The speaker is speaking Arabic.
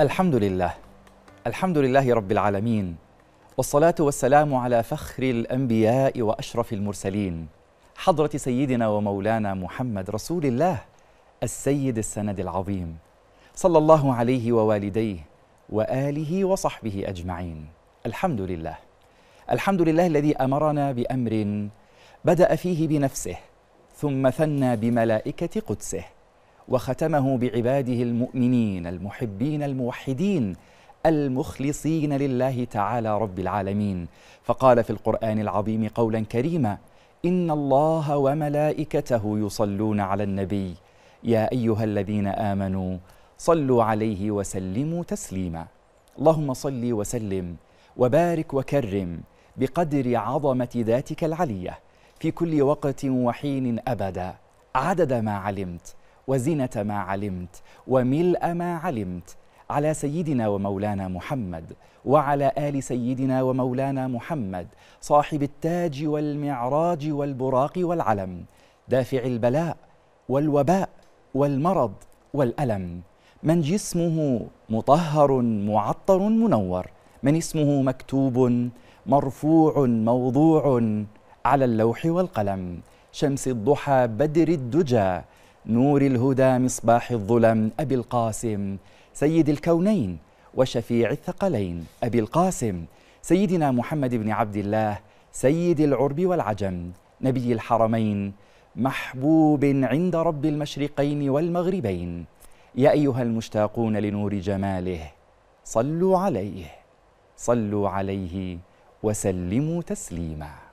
الحمد لله الحمد لله رب العالمين والصلاة والسلام على فخر الأنبياء وأشرف المرسلين حضرة سيدنا ومولانا محمد رسول الله السيد السند العظيم صلى الله عليه ووالديه وآله وصحبه أجمعين الحمد لله الحمد لله الذي أمرنا بأمر بدأ فيه بنفسه ثم ثنى بملائكة قدسه وختمه بعباده المؤمنين المحبين الموحدين المخلصين لله تعالى رب العالمين فقال في القرآن العظيم قولا كريما إن الله وملائكته يصلون على النبي يا أيها الذين آمنوا صلوا عليه وسلموا تسليما اللهم صل وسلم وبارك وكرم بقدر عظمة ذاتك العلية في كل وقت وحين أبدا عدد ما علمت وزنة ما علمت وملء ما علمت على سيدنا ومولانا محمد وعلى آل سيدنا ومولانا محمد صاحب التاج والمعراج والبراق والعلم دافع البلاء والوباء والمرض والألم من جسمه مطهر معطر منور من اسمه مكتوب مرفوع موضوع على اللوح والقلم شمس الضحى بدر الدجى نور الهدى مصباح الظلم أبي القاسم سيد الكونين وشفيع الثقلين أبي القاسم سيدنا محمد بن عبد الله سيد العرب والعجم نبي الحرمين محبوب عند رب المشرقين والمغربين يا أيها المشتاقون لنور جماله صلوا عليه صلوا عليه وسلموا تسليما